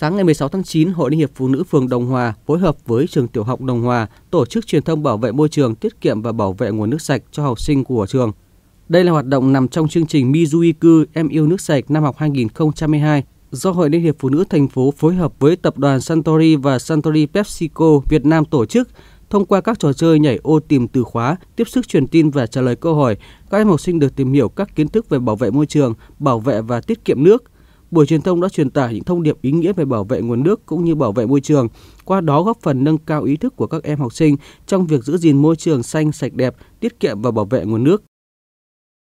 Sáng ngày 16 tháng 9, Hội Liên hiệp Phụ nữ phường Đồng Hòa phối hợp với trường tiểu học Đồng Hòa tổ chức truyền thông bảo vệ môi trường, tiết kiệm và bảo vệ nguồn nước sạch cho học sinh của trường. Đây là hoạt động nằm trong chương trình Mizuiku Em yêu nước sạch năm học 2022 do Hội Liên hiệp Phụ nữ thành phố phối hợp với tập đoàn Santori và Santori PepsiCo Việt Nam tổ chức thông qua các trò chơi nhảy ô tìm từ khóa, tiếp sức truyền tin và trả lời câu hỏi. Các em học sinh được tìm hiểu các kiến thức về bảo vệ môi trường, bảo vệ và tiết kiệm nước – buổi truyền thông đã truyền tải những thông điệp ý nghĩa về bảo vệ nguồn nước cũng như bảo vệ môi trường, qua đó góp phần nâng cao ý thức của các em học sinh trong việc giữ gìn môi trường xanh sạch đẹp, tiết kiệm và bảo vệ nguồn nước.